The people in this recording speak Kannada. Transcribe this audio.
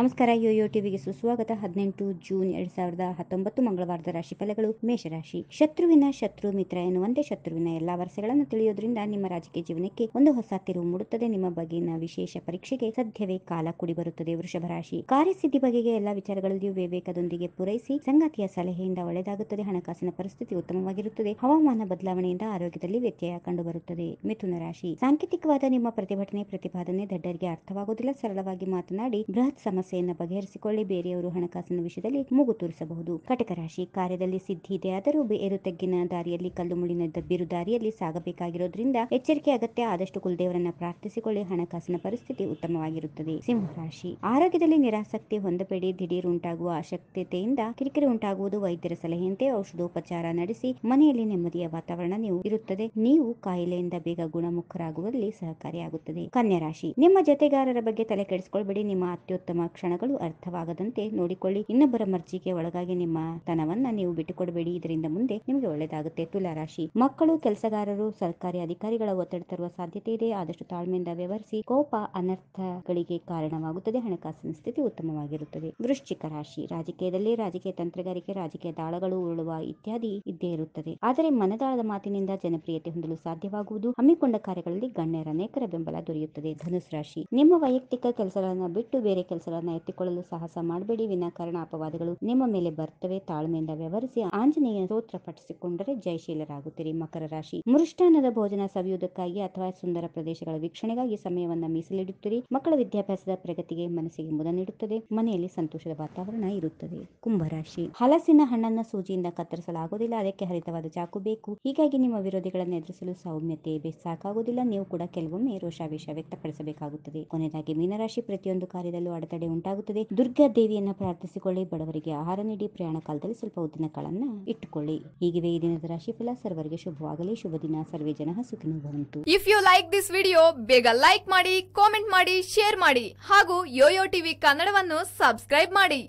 ನಮಸ್ಕಾರ ಯೋಯೋ ಟಿವಿಗೆ ಸುಸ್ವಾಗತ ಹದಿನೆಂಟು ಜೂನ್ ಎರಡ್ ಸಾವಿರದ ಹತ್ತೊಂಬತ್ತು ಮಂಗಳವಾರದ ರಾಶಿ ಫಲಗಳು ಮೇಷರಾಶಿ ಶತ್ರುವಿನ ಶತ್ರು ಮಿತ್ರ ಎನ್ನುವಂತೆ ಶತ್ರುವಿನ ಎಲ್ಲಾ ವರ್ಷಗಳನ್ನು ತಿಳಿಯೋದ್ರಿಂದ ನಿಮ್ಮ ರಾಜಕೀಯ ಜೀವನಕ್ಕೆ ಒಂದು ಹೊಸ ತಿರುವು ಮೂಡುತ್ತದೆ ನಿಮ್ಮ ಬಗೆಯ ವಿಶೇಷ ಪರೀಕ್ಷೆಗೆ ಸದ್ಯವೇ ಕಾಲ ಕುಡಿ ಬರುತ್ತದೆ ವೃಷಭ ರಾಶಿ ಕಾರ್ಯಸಿದ್ಧಿ ಬಗೆಗೆ ಎಲ್ಲಾ ವಿಚಾರಗಳಲ್ಲಿಯೂ ವಿವೇಕದೊಂದಿಗೆ ಪೂರೈಸಿ ಸಂಗಾತಿಯ ಸಲಹೆಯಿಂದ ಒಳ್ಳೆಯದಾಗುತ್ತದೆ ಹಣಕಾಸಿನ ಪರಿಸ್ಥಿತಿ ಉತ್ತಮವಾಗಿರುತ್ತದೆ ಹವಾಮಾನ ಬದಲಾವಣೆಯಿಂದ ಆರೋಗ್ಯದಲ್ಲಿ ವ್ಯತ್ಯಯ ಕಂಡುಬರುತ್ತದೆ ಮಿಥುನ ರಾಶಿ ಸಾಂಕೇತಿಕವಾದ ನಿಮ್ಮ ಪ್ರತಿಭಟನೆ ಪ್ರತಿಪಾದನೆ ದಡ್ಡರಿಗೆ ಅರ್ಥವಾಗುವುದಿಲ್ಲ ಸರಳವಾಗಿ ಮಾತನಾಡಿ ಬೃಹತ್ ಸಮಸ್ಯೆ ಸಮಸ್ಯೆಯನ್ನು ಬಗೆಹರಿಸಿಕೊಳ್ಳಿ ಬೇರೆಯವರು ಹಣಕಾಸಿನ ವಿಷಯದಲ್ಲಿ ಮೂಗು ತೋರಿಸಬಹುದು ಕಟಕ ರಾಶಿ ಕಾರ್ಯದಲ್ಲಿ ಸಿದ್ಧಿ ಆದರೂ ಬೇರು ತೆಗ್ಗಿನ ದಾರಿಯಲ್ಲಿ ಕಲ್ಲು ಮುಳಿನ ದಾರಿಯಲ್ಲಿ ಸಾಗಬೇಕಾಗಿರೋದ್ರಿಂದ ಎಚ್ಚರಿಕೆ ಅಗತ್ಯ ಆದಷ್ಟು ಕುಲದೇವರನ್ನ ಪ್ರಾರ್ಥಿಸಿಕೊಳ್ಳಿ ಹಣಕಾಸಿನ ಪರಿಸ್ಥಿತಿ ಉತ್ತಮವಾಗಿರುತ್ತದೆ ಸಿಂಹರಾಶಿ ಆರೋಗ್ಯದಲ್ಲಿ ನಿರಾಸಕ್ತಿ ಹೊಂದಬೇಡಿ ದಿಢೀರ್ ಉಂಟಾಗುವ ಅಶಕ್ತತೆಯಿಂದ ಕಿರಿಕಿರಿ ಉಂಟಾಗುವುದು ವೈದ್ಯರ ಸಲಹೆಯಂತೆ ಔಷಧೋಪಚಾರ ನಡೆಸಿ ಮನೆಯಲ್ಲಿ ನೆಮ್ಮದಿಯ ವಾತಾವರಣ ನೀವು ಇರುತ್ತದೆ ನೀವು ಕಾಯಿಲೆಯಿಂದ ಬೇಗ ಗುಣಮುಖರಾಗುವಲ್ಲಿ ಸಹಕಾರಿಯಾಗುತ್ತದೆ ಕನ್ಯಾ ರಾಶಿ ನಿಮ್ಮ ಜತೆಗಾರರ ಬಗ್ಗೆ ತಲೆ ಕೆಡಿಸಿಕೊಳ್ಬೇಡಿ ನಿಮ್ಮ ಅತ್ಯುತ್ತಮ ಕ್ಷಣಗಳು ಅರ್ಥವಾಗದಂತೆ ನೋಡಿಕೊಳ್ಳಿ ಇನ್ನೊಬ್ಬರ ಮರ್ಜಿಗೆ ಒಳಗಾಗಿ ನಿಮ್ಮ ತನವನ್ನ ನೀವು ಬಿಟ್ಟುಕೊಡಬೇಡಿ ಇದರಿಂದ ಮುಂದೆ ನಿಮಗೆ ಒಳ್ಳೆಯದಾಗುತ್ತೆ ತುಲಾರಾಶಿ ಮಕ್ಕಳು ಕೆಲಸಗಾರರು ಸರ್ಕಾರಿ ಅಧಿಕಾರಿಗಳ ಒತ್ತಡ ತರುವ ಸಾಧ್ಯತೆ ಇದೆ ಆದಷ್ಟು ತಾಳ್ಮೆಯಿಂದ ವ್ಯವಹರಿಸಿ ಕೋಪ ಅನರ್ಥಗಳಿಗೆ ಕಾರಣವಾಗುತ್ತದೆ ಹಣಕಾಸಿನ ಸ್ಥಿತಿ ಉತ್ತಮವಾಗಿರುತ್ತದೆ ವೃಶ್ಚಿಕ ರಾಶಿ ರಾಜಕೀಯದಲ್ಲಿ ರಾಜಕೀಯ ತಂತ್ರಗಾರಿಕೆ ರಾಜಕೀಯ ದಾಳಗಳು ಉರುಳುವ ಇತ್ಯಾದಿ ಇದ್ದೇ ಇರುತ್ತದೆ ಆದರೆ ಮನದಾಳದ ಮಾತಿನಿಂದ ಜನಪ್ರಿಯತೆ ಹೊಂದಲು ಸಾಧ್ಯವಾಗುವುದು ಹಮ್ಮಿಕೊಂಡ ಕಾರ್ಯಗಳಲ್ಲಿ ಗಣ್ಯರ ಅನೇಕರ ಬೆಂಬಲ ದೊರೆಯುತ್ತದೆ ಧನುಸ್ ರಾಶಿ ನಿಮ್ಮ ವೈಯಕ್ತಿಕ ಕೆಲಸಗಳನ್ನು ಬಿಟ್ಟು ಬೇರೆ ಕೆಲಸಗಳನ್ನು ಎತ್ತಿಕೊಳ್ಳಲು ಸಾಹಸ ಮಾಡಬೇಡಿ ವಿನಾಕಾರಣ ಅಪವಾದಗಳು ನಿಮ್ಮ ಮೇಲೆ ಬರ್ತವೆ ತಾಳ್ಮೆಯಿಂದ ವ್ಯವಹರಿಸಿ ಆಂಜನೇಯ ಸ್ತೋತ್ರ ಪಠಿಸಿಕೊಂಡರೆ ಜಯಶೀಲರಾಗುತ್ತೀರಿ ಮಕರ ರಾಶಿ ಮೃಷ್ಟಾನದ ಭೋಜನ ಸವಿಯುವುದಕ್ಕಾಗಿ ಅಥವಾ ಸುಂದರ ಪ್ರದೇಶಗಳ ವೀಕ್ಷಣೆಗಾಗಿ ಸಮಯವನ್ನು ಮೀಸಲಿಡುತ್ತೀರಿ ಮಕ್ಕಳ ವಿದ್ಯಾಭ್ಯಾಸದ ಪ್ರಗತಿಗೆ ಮನಸ್ಸಿಗೆ ಮುದ ನೀಡುತ್ತದೆ ಮನೆಯಲ್ಲಿ ಸಂತೋಷದ ವಾತಾವರಣ ಇರುತ್ತದೆ ಕುಂಭರಾಶಿ ಹಲಸಿನ ಹಣ್ಣನ್ನು ಸೂಜಿಯಿಂದ ಕತ್ತರಿಸಲಾಗುವುದಿಲ್ಲ ಅದಕ್ಕೆ ಹರಿತವಾದ ಚಾಕು ಬೇಕು ಹೀಗಾಗಿ ನಿಮ್ಮ ವಿರೋಧಿಗಳನ್ನು ಎದುರಿಸಲು ಸೌಮ್ಯತೆ ಸಾಕಾಗುವುದಿಲ್ಲ ನೀವು ಕೂಡ ಕೆಲವೊಮ್ಮೆ ರೋಷಾವೇಶ ವ್ಯಕ್ತಪಡಿಸಬೇಕಾಗುತ್ತದೆ ಕೊನೆಯದಾಗಿ ಮೀನರಾಶಿ ಪ್ರತಿಯೊಂದು ಕಾರ್ಯದಲ್ಲೂ ಅಡೆತಡೆ ಉಂಟಾಗುತ್ತದೆ ದುರ್ಗಾ ದೇವಿಯನ್ನ ಪ್ರಾರ್ಥಿಸಿಕೊಳ್ಳಿ ಬಡವರಿಗೆ ಆಹಾರ ನೀಡಿ ಪ್ರಯಾಣ ಕಾಲದಲ್ಲಿ ಸ್ವಲ್ಪ ಉದ್ದಿನ ಇಟ್ಟುಕೊಳ್ಳಿ ಹೀಗಿವೆ ಈ ದಿನದ ರಾಶಿಫಲ ಸರ್ವರಿಗೆ ಶುಭವಾಗಲಿ ಶುಭ ದಿನ ಸರ್ವೇ ಜನ ಸುಖಿನ ಬಂತು if you like this video ಬೇಗ ಲೈಕ್ ಮಾಡಿ ಕಾಮೆಂಟ್ ಮಾಡಿ ಶೇರ್ ಮಾಡಿ ಹಾಗೂ ಯೋಯೋ ಟಿವಿ ಕನ್ನಡವನ್ನು ಸಬ್ಸ್ಕ್ರೈಬ್ ಮಾಡಿ